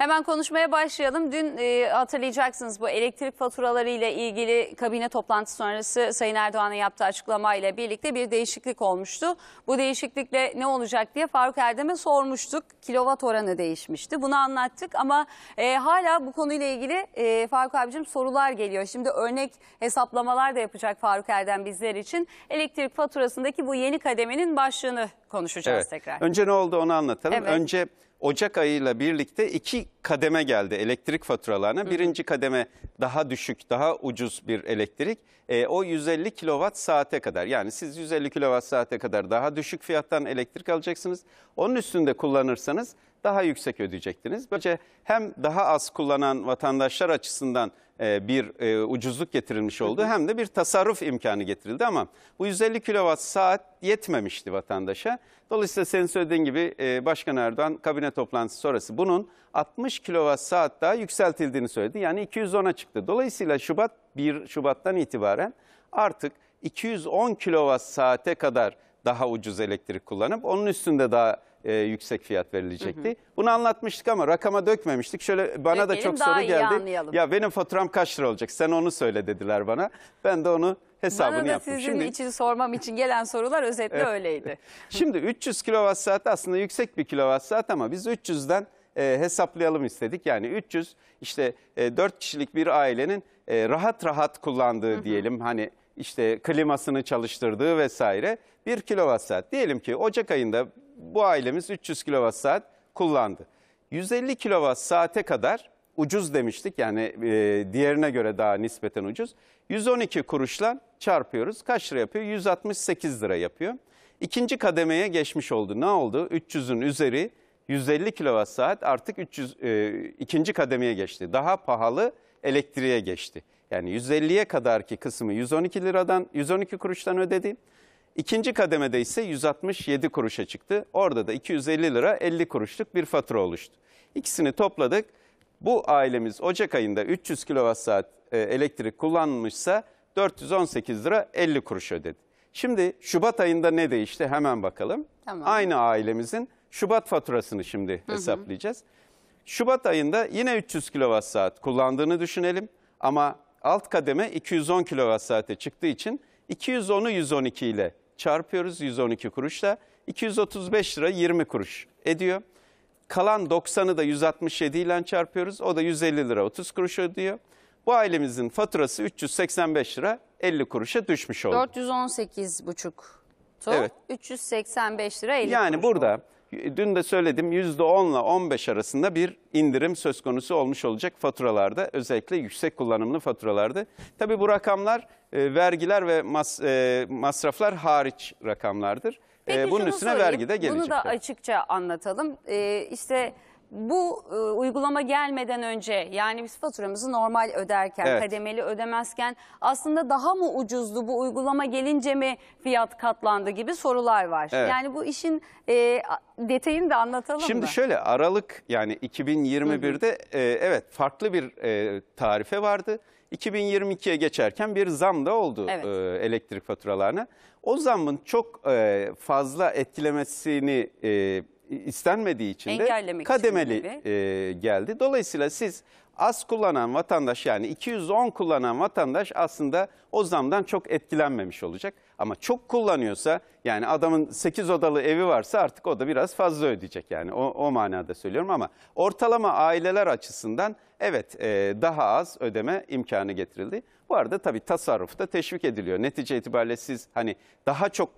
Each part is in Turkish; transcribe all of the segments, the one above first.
Hemen konuşmaya başlayalım. Dün e, hatırlayacaksınız bu elektrik faturaları ile ilgili kabine toplantısı sonrası Sayın Erdoğan'ın yaptığı açıklama ile birlikte bir değişiklik olmuştu. Bu değişiklikle ne olacak diye Faruk Erdem'e sormuştuk. Kilovat oranı değişmişti. Bunu anlattık ama e, hala bu konuyla ilgili e, Faruk abicim sorular geliyor. Şimdi örnek hesaplamalar da yapacak Faruk Erdem bizler için. Elektrik faturasındaki bu yeni kademenin başlığını konuşacağız evet. tekrar. Önce ne oldu onu anlatalım. Evet. Önce Ocak ayıyla birlikte iki kademe geldi elektrik faturalarına. Birinci kademe daha düşük, daha ucuz bir elektrik. E, o 150 kilowatt saate kadar yani siz 150 kilowatt saate kadar daha düşük fiyattan elektrik alacaksınız. Onun üstünde kullanırsanız daha yüksek ödeyecektiniz. Böylece hem daha az kullanan vatandaşlar açısından e, bir e, ucuzluk getirilmiş oldu hem de bir tasarruf imkanı getirildi ama bu 150 kilowatt saat yetmemişti vatandaşa. Dolayısıyla senin söylediğin gibi e, Başkan Erdoğan kabine toplantısı sonrası bunun 60 kilowatt saat daha yükseltildiğini söyledi. Yani 210'a çıktı. Dolayısıyla Şubat 1 Şubat'tan itibaren artık 210 kilowatt saate kadar daha ucuz elektrik kullanıp onun üstünde daha e, yüksek fiyat verilecekti. Hı hı. Bunu anlatmıştık ama rakama dökmemiştik. Şöyle bana Dökelim, da çok soru geldi. Anlayalım. Ya benim faturam kaç lira olacak? Sen onu söyle dediler bana. Ben de onu hesabını yaptım. Bana da yaptım. sizin Şimdi... için sormam için gelen sorular özetle öyleydi. Şimdi 300 kilowatt kWh aslında yüksek bir kilowatt saat ama biz 300'den e, hesaplayalım istedik. Yani 300 işte e, 4 kişilik bir ailenin e, rahat rahat kullandığı hı hı. diyelim hani işte klimasını çalıştırdığı vesaire 1 kilowatt saat. Diyelim ki Ocak ayında bu ailemiz 300 kilowatt saat kullandı. 150 kilowatt saate kadar ucuz demiştik yani e, diğerine göre daha nispeten ucuz. 112 kuruşla çarpıyoruz. Kaç lira yapıyor? 168 lira yapıyor. İkinci kademeye geçmiş oldu. Ne oldu? 300'ün üzeri 150 kilowatt saat artık 300 e, ikinci kademeye geçti. Daha pahalı elektriğe geçti. Yani 150'ye kadarki kısmı 112 liradan 112 kuruştan ödedim. İkinci kademede ise 167 kuruşa çıktı. Orada da 250 lira 50 kuruşluk bir fatura oluştu. İkisini topladık. Bu ailemiz Ocak ayında 300 kWh e, elektrik kullanmışsa 418 lira 50 kuruş ödedi. Şimdi Şubat ayında ne değişti hemen bakalım. Tamam. Aynı ailemizin Şubat faturasını şimdi hı hı. hesaplayacağız. Şubat ayında yine 300 kWh kullandığını düşünelim ama alt kademe 210 kilowatt saate çıktığı için 210'u 112 ile çarpıyoruz 112 kuruşla. 235 lira 20 kuruş ediyor. Kalan 90'ı da 167 ile çarpıyoruz. O da 150 lira 30 kuruş ödüyor. Bu ailemizin faturası 385 lira 50 kuruşa düşmüş oldu. 418,5 tu. Evet. 385 lira 50 kuruş. Yani burada oldu. Dün de söyledim %10 ile 15 arasında bir indirim söz konusu olmuş olacak faturalarda. Özellikle yüksek kullanımlı faturalarda. tabi bu rakamlar e, vergiler ve mas, e, masraflar hariç rakamlardır. E, Peki, Ee, bunun şunu üstüne sorayım. vergi de gelecek. Bunu da açıkça anlatalım. E, işte işte bu e, uygulama gelmeden önce yani biz faturamızı normal öderken, Evet. kademeli ödemezken aslında daha mı ucuzdu bu uygulama gelince mi fiyat katlandı gibi sorular var. Evet. Yani bu işin e, detayını da anlatalım mı? Şimdi şöyle Aralık yani 2021'de e, evet farklı bir e, tarife vardı. 2022'ye geçerken bir zam da oldu Evet. e, elektrik faturalarına. O zamın çok e, fazla etkilemesini e, istenmediği için de kademeli e, geldi. Dolayısıyla siz az kullanan vatandaş yani 210 kullanan vatandaş aslında o zamdan çok etkilenmemiş olacak. Ama çok kullanıyorsa yani adamın 8 odalı evi varsa artık o da biraz fazla ödeyecek yani o, o manada söylüyorum ama ortalama aileler açısından evet e, daha az ödeme imkanı getirildi. Bu arada tabii tasarruf da teşvik ediliyor. Netice itibariyle siz hani daha çok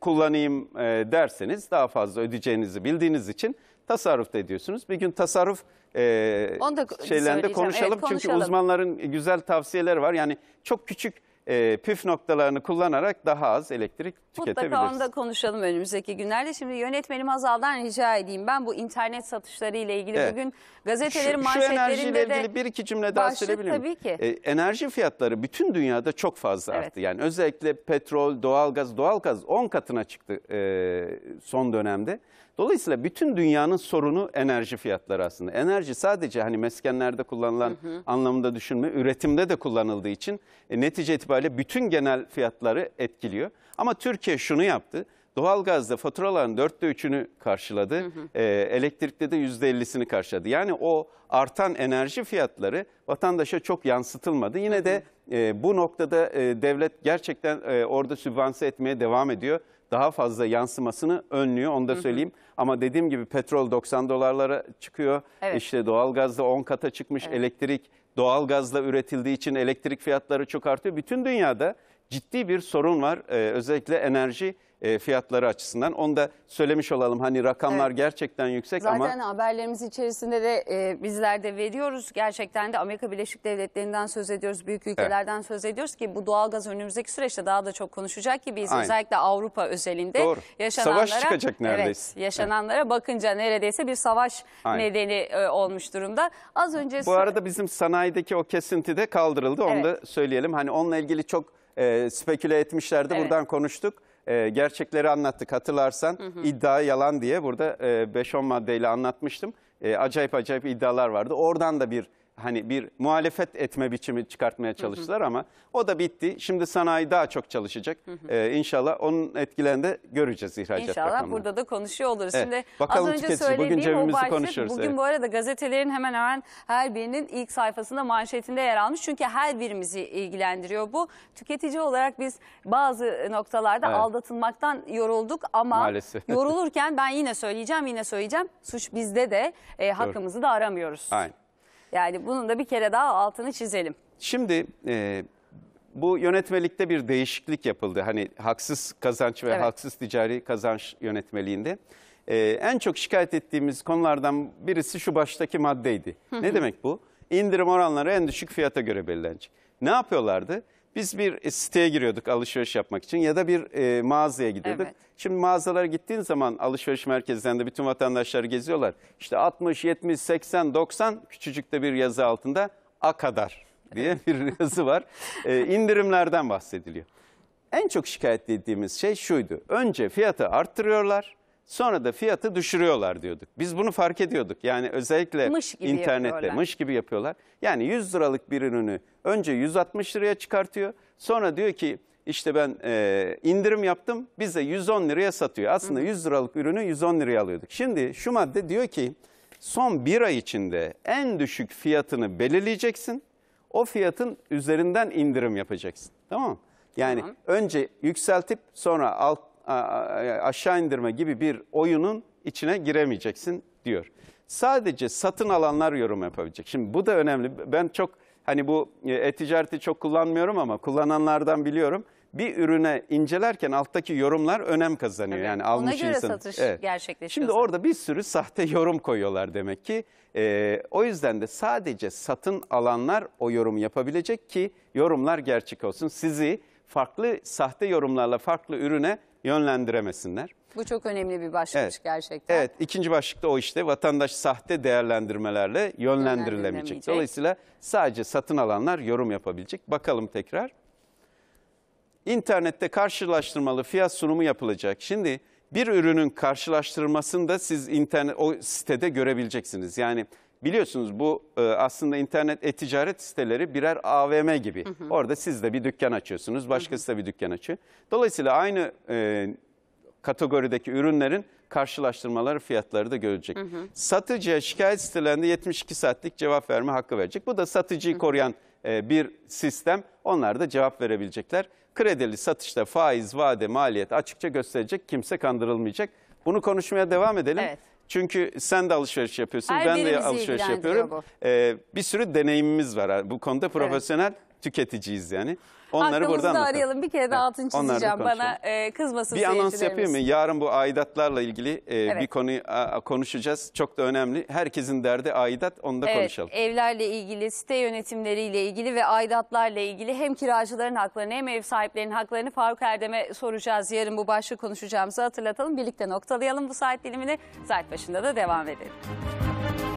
kullanayım e, derseniz daha fazla ödeyeceğinizi bildiğiniz için tasarruf da ediyorsunuz. Bir gün tasarruf e, şeylerinde konuşalım. Evet, konuşalım. Çünkü uzmanların güzel tavsiyeleri var. Yani çok küçük e, püf noktalarını kullanarak daha az elektrik tüketebiliriz. Mutlaka onu da konuşalım önümüzdeki günlerde. Şimdi yönetmenim Azal'dan rica edeyim. Ben bu internet satışları ile ilgili evet. bugün gazetelerin şu, şu manşetlerinde ilgili bir iki cümle daha başlık, söyleyebilir miyim? Tabii ki. E, enerji fiyatları bütün dünyada çok fazla evet. arttı. Yani özellikle petrol, doğalgaz, doğalgaz 10 katına çıktı e, son dönemde. Dolayısıyla bütün dünyanın sorunu enerji fiyatları aslında. Enerji sadece hani meskenlerde kullanılan hı hı. anlamında düşünme, üretimde de kullanıldığı için e, netice itibariyle bütün genel fiyatları etkiliyor. Ama Türkiye şunu yaptı. Doğalgazda faturaların dörtte üçünü karşıladı, hı hı. E, elektrikte de yüzde ellisini karşıladı. Yani o artan enerji fiyatları vatandaşa çok yansıtılmadı. Yine de e, bu noktada e, devlet gerçekten e, orada sübvanse etmeye devam ediyor daha fazla yansımasını önlüyor. Onu da söyleyeyim. Hı hı. Ama dediğim gibi petrol 90 dolarlara çıkıyor. Evet. İşte da 10 kata çıkmış. Evet. Elektrik doğalgazla üretildiği için elektrik fiyatları çok artıyor. Bütün dünyada ciddi bir sorun var. Ee, özellikle enerji e, fiyatları açısından. Onu da söylemiş olalım. Hani rakamlar evet. gerçekten yüksek Zaten ama... Zaten haberlerimiz içerisinde de e, bizler de veriyoruz. Gerçekten de Amerika Birleşik Devletleri'nden söz ediyoruz. Büyük ülkelerden evet. söz ediyoruz ki bu doğalgaz önümüzdeki süreçte daha da çok konuşacak ki biz Aynen. özellikle Avrupa özelinde Doğru. yaşananlara... Savaş çıkacak neredeyse. Evet, yaşananlara evet. bakınca neredeyse bir savaş Aynen. nedeni e, olmuş durumda. Az önce... Bu arada bizim sanayideki o kesinti de kaldırıldı. Onu evet. da söyleyelim. Hani onunla ilgili çok e, speküle etmişlerdi. Evet. Buradan konuştuk e, gerçekleri anlattık hatırlarsan. Hı hı. İddia yalan diye burada e, 5-10 maddeyle anlatmıştım. E, acayip acayip iddialar vardı. Oradan da bir hani bir muhalefet etme biçimi çıkartmaya çalıştılar hı hı. ama o da bitti. Şimdi sanayi daha çok çalışacak. Hı hı. Ee, inşallah onun etkilerini de göreceğiz ihracat İnşallah rakamını. burada da konuşuyor oluruz. Evet. Şimdi Bakalım az önce tüketici bugün cebimizi başlık, konuşuyoruz. Bugün evet. bu arada gazetelerin hemen hemen her birinin ilk sayfasında manşetinde yer almış. Çünkü her birimizi ilgilendiriyor bu. Tüketici olarak biz bazı noktalarda evet. aldatılmaktan yorulduk ama Maalesef. yorulurken ben yine söyleyeceğim yine söyleyeceğim. Suç bizde de e, hakkımızı da aramıyoruz. Aynen. Yani bunun da bir kere daha altını çizelim. Şimdi e, bu yönetmelikte bir değişiklik yapıldı. Hani haksız kazanç ve evet. haksız ticari kazanç yönetmeliğinde. E, en çok şikayet ettiğimiz konulardan birisi şu baştaki maddeydi. Ne demek bu? İndirim oranları en düşük fiyata göre belirlenecek. Ne yapıyorlardı? Biz bir e, siteye giriyorduk alışveriş yapmak için ya da bir e, mağazaya gidiyorduk. Evet. Şimdi mağazalara gittiğin zaman alışveriş merkezlerinde bütün vatandaşlar geziyorlar. İşte 60, 70, 80, 90 küçücükte bir yazı altında A kadar diye bir yazı var. E, indirimlerden bahsediliyor. En çok şikayet ettiğimiz şey şuydu. Önce fiyatı arttırıyorlar. Sonra da fiyatı düşürüyorlar diyorduk. Biz bunu fark ediyorduk. Yani özellikle mış internette yapıyorlar. mış gibi yapıyorlar. Yani 100 liralık bir ürünü önce 160 liraya çıkartıyor. Sonra diyor ki işte ben e, indirim yaptım bize 110 liraya satıyor. Aslında 100 liralık ürünü 110 liraya alıyorduk. Şimdi şu madde diyor ki son bir ay içinde en düşük fiyatını belirleyeceksin. O fiyatın üzerinden indirim yapacaksın. Tamam mı? Yani tamam. önce yükseltip sonra alt aşağı indirme gibi bir oyunun içine giremeyeceksin diyor. Sadece satın alanlar yorum yapabilecek. Şimdi bu da önemli. Ben çok hani bu e, e-ticareti çok kullanmıyorum ama kullananlardan biliyorum. Bir ürüne incelerken alttaki yorumlar önem kazanıyor. Tabii, yani almış ona göre insan. satış evet. gerçekleşiyor. Şimdi orada bir sürü sahte yorum koyuyorlar demek ki. Ee, o yüzden de sadece satın alanlar o yorumu yapabilecek ki yorumlar gerçek olsun. Sizi farklı sahte yorumlarla farklı ürüne yönlendiremesinler. Bu çok önemli bir başlık evet. gerçekten. Evet, ikinci başlıkta o işte vatandaş sahte değerlendirmelerle yönlendirilemeyecek. Dolayısıyla sadece satın alanlar yorum yapabilecek. Bakalım tekrar. İnternette karşılaştırmalı fiyat sunumu yapılacak. Şimdi bir ürünün karşılaştırmasını da siz internet o sitede görebileceksiniz. Yani Biliyorsunuz bu e, aslında internet e-ticaret siteleri birer AVM gibi. Hı hı. Orada siz de bir dükkan açıyorsunuz, başkası hı hı. da bir dükkan açıyor. Dolayısıyla aynı e, kategorideki ürünlerin karşılaştırmaları fiyatları da görülecek. Hı hı. Satıcıya şikayet sitelerinde 72 saatlik cevap verme hakkı verecek. Bu da satıcıyı hı hı. koruyan e, bir sistem. Onlar da cevap verebilecekler. Kredili satışta faiz, vade, maliyet açıkça gösterecek. Kimse kandırılmayacak. Bunu konuşmaya devam edelim. Evet. Çünkü sen de alışveriş yapıyorsun, Her ben de alışveriş yapıyorum. Bu. Ee, bir sürü deneyimimiz var. Bu konuda profesyonel evet tüketiciyiz yani. Onları Aklımızı buradan arayalım. Bir kere de altını evet. çizeceğim. Bana e, kızmasın Bir anons yapayım mı? Yarın bu aidatlarla ilgili e, evet. bir konuyu a, konuşacağız. Çok da önemli. Herkesin derdi aidat. Onu da evet, konuşalım. Evlerle ilgili, site yönetimleriyle ilgili ve aidatlarla ilgili hem kiracıların haklarını hem ev sahiplerinin haklarını Faruk Erdem'e soracağız. Yarın bu başlığı konuşacağımızı hatırlatalım. Birlikte noktalayalım bu saat dilimini. Saat başında da devam edelim.